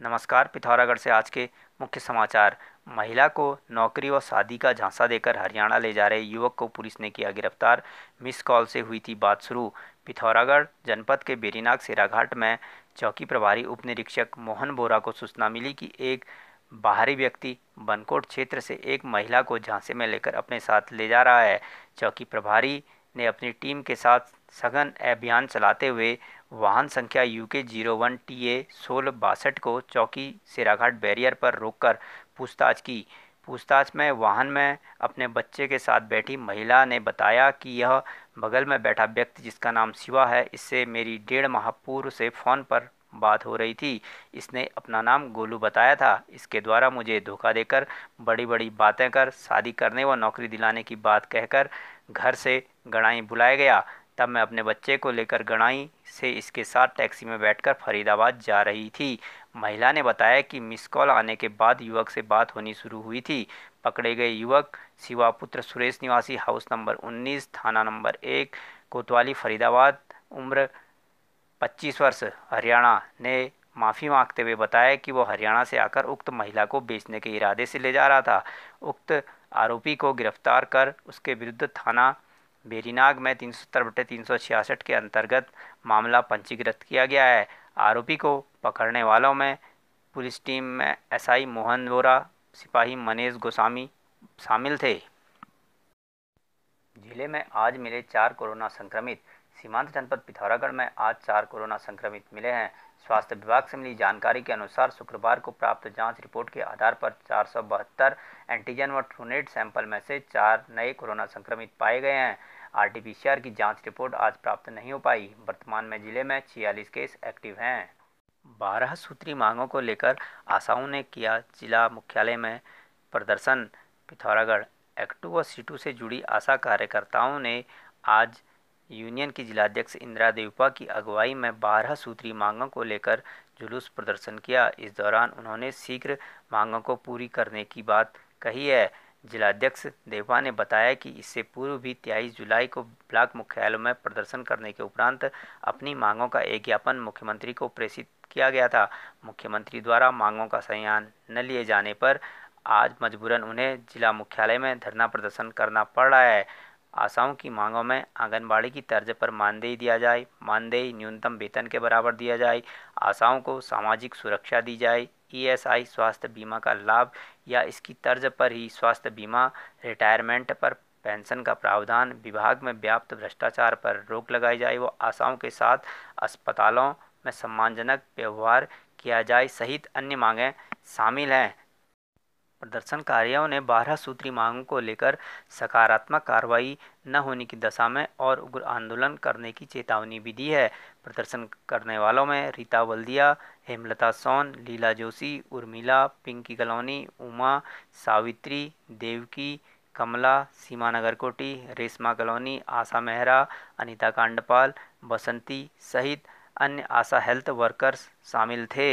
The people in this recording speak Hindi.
नमस्कार पिथौरागढ़ से आज के मुख्य समाचार महिला को नौकरी और शादी का झांसा देकर हरियाणा ले जा रहे युवक को पुलिस ने किया गिरफ्तार मिस कॉल से हुई थी बात शुरू पिथौरागढ़ जनपद के बेरीनाग सेराघाट में चौकी प्रभारी उप निरीक्षक मोहन बोरा को सूचना मिली कि एक बाहरी व्यक्ति बनकोट क्षेत्र से एक महिला को झांसे में लेकर अपने साथ ले जा रहा है चौकी प्रभारी ने अपनी टीम के साथ सघन अभियान चलाते हुए वाहन संख्या यू के जीरो वन टी ए सोलह बासठ को चौकी सेराघाट बैरियर पर रोककर पूछताछ की पूछताछ में वाहन में अपने बच्चे के साथ बैठी महिला ने बताया कि यह बगल में बैठा व्यक्ति जिसका नाम शिवा है इससे मेरी डेढ़ माह पूर्व से फ़ोन पर बात हो रही थी इसने अपना नाम गोलू बताया था इसके द्वारा मुझे धोखा देकर बड़ी बड़ी बातें कर शादी करने व नौकरी दिलाने की बात कहकर घर से गणाई बुलाया गया तब मैं अपने बच्चे को लेकर गणाई से इसके साथ टैक्सी में बैठकर फरीदाबाद जा रही थी महिला ने बताया कि मिस कॉल आने के बाद युवक से बात होनी शुरू हुई थी पकड़े गए युवक शिवापुत्र सुरेश निवासी हाउस नंबर 19 थाना नंबर एक कोतवाली फरीदाबाद उम्र 25 वर्ष हरियाणा ने माफ़ी मांगते हुए बताया कि वो हरियाणा से आकर उक्त महिला को बेचने के इरादे से ले जा रहा था उक्त आरोपी को गिरफ्तार कर उसके विरुद्ध थाना बेरीनाग में तीन सौ सत्तर बटे तीन सौ छियासठ के अंतर्गत मामला पंजीकृत किया गया है आरोपी को पकड़ने वालों में पुलिस टीम में एसआई मोहन वोरा सिपाही मनीष गोस्वामी शामिल थे जिले में आज मिले चार कोरोना संक्रमित सीमांत जनपद पिथौरागढ़ में आज चार कोरोना संक्रमित मिले हैं स्वास्थ्य विभाग से मिली जानकारी के अनुसार शुक्रवार को प्राप्त जांच रिपोर्ट के आधार पर चार एंटीजन व ट्रूनेट सैंपल में से चार नए कोरोना संक्रमित पाए गए हैं आरटीपीसीआर की जांच रिपोर्ट आज प्राप्त नहीं हो पाई वर्तमान में जिले में छियालीस केस एक्टिव हैं बारह सूत्री मांगों को लेकर आशाओं ने किया जिला मुख्यालय में प्रदर्शन पिथौरागढ़ एक्टू व सीटू से जुड़ी आशा कार्यकर्ताओं ने आज यूनियन की जिलाध्यक्ष इंदिरा देवपा की अगुवाई में बारह सूत्री मांगों को लेकर जुलूस प्रदर्शन किया इस दौरान उन्होंने शीघ्र मांगों को पूरी करने की बात कही है जिलाध्यक्ष देवपा ने बताया कि इससे पूर्व भी तेईस जुलाई को ब्लॉक मुख्यालय में प्रदर्शन करने के उपरांत अपनी मांगों का एक ज्ञापन मुख्यमंत्री को प्रेषित किया गया था मुख्यमंत्री द्वारा मांगों का संज्ञान न लिए जाने पर आज मजबूरन उन्हें जिला मुख्यालय में धरना प्रदर्शन करना पड़ रहा है आशाओं की मांगों में आंगनबाड़ी की तर्ज पर मानदेय दिया जाए मानदेय न्यूनतम वेतन के बराबर दिया जाए आशाओं को सामाजिक सुरक्षा दी जाए ईएसआई स्वास्थ्य बीमा का लाभ या इसकी तर्ज पर ही स्वास्थ्य बीमा रिटायरमेंट पर पेंशन का प्रावधान विभाग में व्याप्त भ्रष्टाचार पर रोक लगाई जाए व आशाओं के साथ अस्पतालों में सम्मानजनक व्यवहार किया जाए सहित अन्य मांगें शामिल हैं प्रदर्शनकारियों ने बारह सूत्री मांगों को लेकर सकारात्मक कार्रवाई न होने की दशा में और उग्र आंदोलन करने की चेतावनी भी दी है प्रदर्शन करने वालों में रीता बल्दिया हेमलता सोन लीला जोशी उर्मिला पिंकी कलोनी उमा सावित्री देवकी कमला सीमा नगर कोटी रेशमा कलोनी आशा मेहरा अनिता कांडपाल बसंती सहित अन्य आशा हेल्थ वर्कर्स शामिल थे